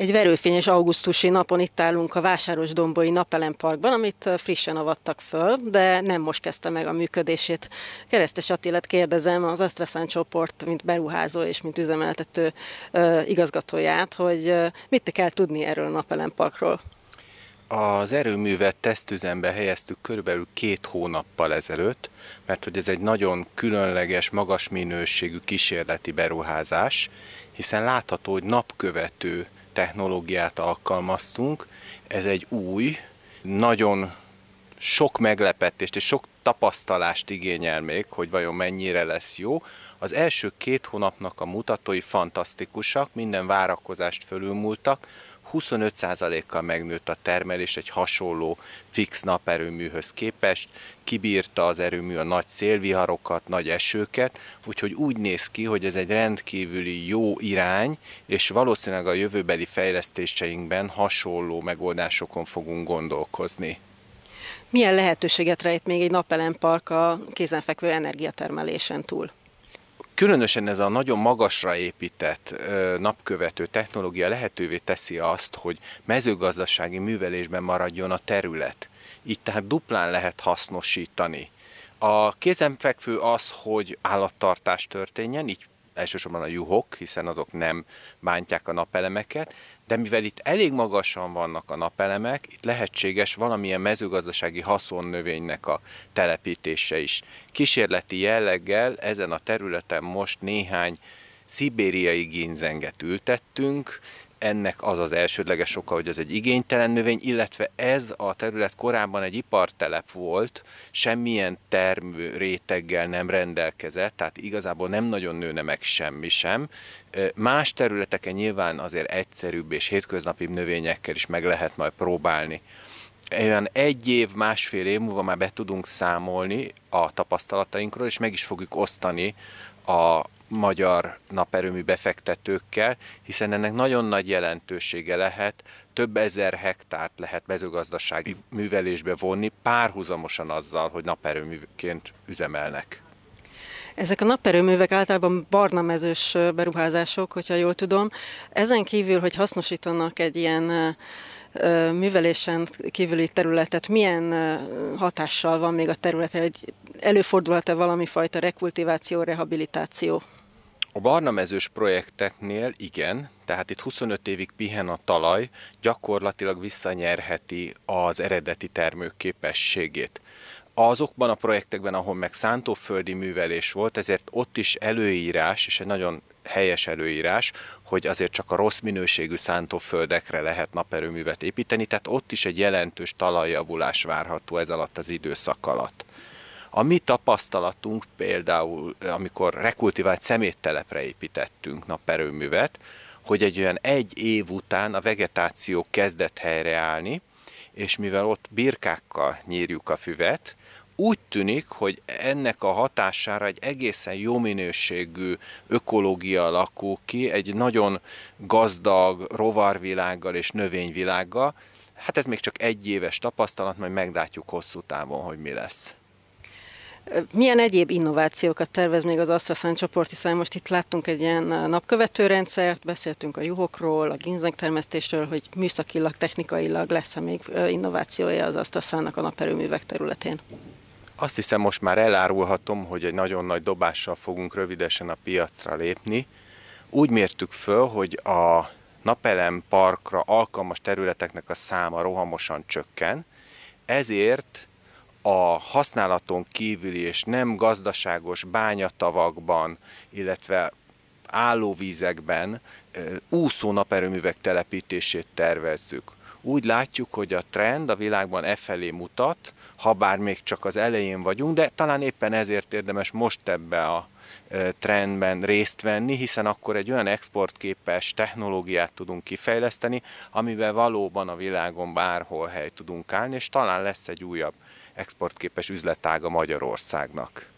Egy verőfényes augusztusi napon itt állunk a Vásárosdombai Napelemparkban, amit frissen avattak föl, de nem most kezdte meg a működését. Keresztes Attilet kérdezem, az Astrasan csoport, mint beruházó és mint üzemeltető igazgatóját, hogy mit kell tudni erről a Napelemparkról? Az erőművet tesztüzembe helyeztük körülbelül két hónappal ezelőtt, mert hogy ez egy nagyon különleges, magas minőségű kísérleti beruházás, hiszen látható, hogy napkövető technológiát alkalmaztunk. Ez egy új, nagyon sok meglepetést és sok tapasztalást igényel még, hogy vajon mennyire lesz jó. Az első két hónapnak a mutatói fantasztikusak, minden várakozást fölülmúltak, 25%-kal megnőtt a termelés egy hasonló fix naperőműhöz képest, kibírta az erőmű a nagy szélviharokat, nagy esőket, úgyhogy úgy néz ki, hogy ez egy rendkívüli jó irány, és valószínűleg a jövőbeli fejlesztéseinkben hasonló megoldásokon fogunk gondolkozni. Milyen lehetőséget rejt még egy napelem park a kézenfekvő energiatermelésen túl? Különösen ez a nagyon magasra épített napkövető technológia lehetővé teszi azt, hogy mezőgazdasági művelésben maradjon a terület. Így tehát duplán lehet hasznosítani. A kézenfekvő az, hogy állattartás történjen, így elsősorban a juhok, hiszen azok nem bántják a napelemeket, de mivel itt elég magasan vannak a napelemek, itt lehetséges valamilyen mezőgazdasági haszonnövénynek a telepítése is. Kísérleti jelleggel ezen a területen most néhány szibériai ginzenget ültettünk, ennek az az elsődleges oka, hogy ez egy igénytelen növény, illetve ez a terület korábban egy ipartelep volt, semmilyen termő réteggel nem rendelkezett, tehát igazából nem nagyon nőne meg semmi sem. Más területeken nyilván azért egyszerűbb és hétköznapi növényekkel is meg lehet majd próbálni olyan egy év, másfél év múlva már be tudunk számolni a tapasztalatainkról, és meg is fogjuk osztani a, magyar naperőmű befektetőkkel, hiszen ennek nagyon nagy jelentősége lehet, több ezer hektárt lehet mezőgazdasági művelésbe vonni párhuzamosan azzal, hogy naperőműként üzemelnek. Ezek a naperőművek általában barna mezős beruházások, hogyha jól tudom. Ezen kívül, hogy hasznosítanak egy ilyen művelésen kívüli területet, milyen hatással van még a területe, hogy előfordulhat-e valami fajta rekultiváció, rehabilitáció? A barnamezős projekteknél igen, tehát itt 25 évig pihen a talaj, gyakorlatilag visszanyerheti az eredeti termők képességét. Azokban a projektekben, ahol meg szántóföldi művelés volt, ezért ott is előírás, és egy nagyon helyes előírás, hogy azért csak a rossz minőségű szántóföldekre lehet naperőművet építeni, tehát ott is egy jelentős talajjavulás várható ez alatt az időszak alatt. A mi tapasztalatunk például, amikor rekultivált szeméttelepre építettünk naperőművet, hogy egy olyan egy év után a vegetáció kezdett helyreállni, és mivel ott birkákkal nyírjuk a füvet, úgy tűnik, hogy ennek a hatására egy egészen jó minőségű ökológia alakul ki, egy nagyon gazdag rovarvilággal és növényvilággal. Hát ez még csak egy éves tapasztalat, majd meglátjuk hosszú távon, hogy mi lesz. Milyen egyéb innovációkat tervez még az AstraZeneca csoport, hiszen most itt láttunk egy ilyen eh, napkövető rendszert, beszéltünk a juhokról, a termesztésről, hogy műszakilag, technikailag lesz-e még eh, innovációja az AstraZeneca a naperőművek területén? Azt hiszem most már elárulhatom, hogy egy nagyon nagy dobással fogunk rövidesen a piacra lépni. Úgy mértük föl, hogy a napelem parkra alkalmas területeknek a száma rohamosan csökken, ezért a használaton kívüli és nem gazdaságos bányatavakban, illetve állóvízekben úszó naperőművek telepítését tervezzük. Úgy látjuk, hogy a trend a világban e felé mutat, ha bár még csak az elején vagyunk, de talán éppen ezért érdemes most ebbe a trendben részt venni, hiszen akkor egy olyan exportképes technológiát tudunk kifejleszteni, amivel valóban a világon bárhol hely tudunk állni, és talán lesz egy újabb exportképes üzletága Magyarországnak.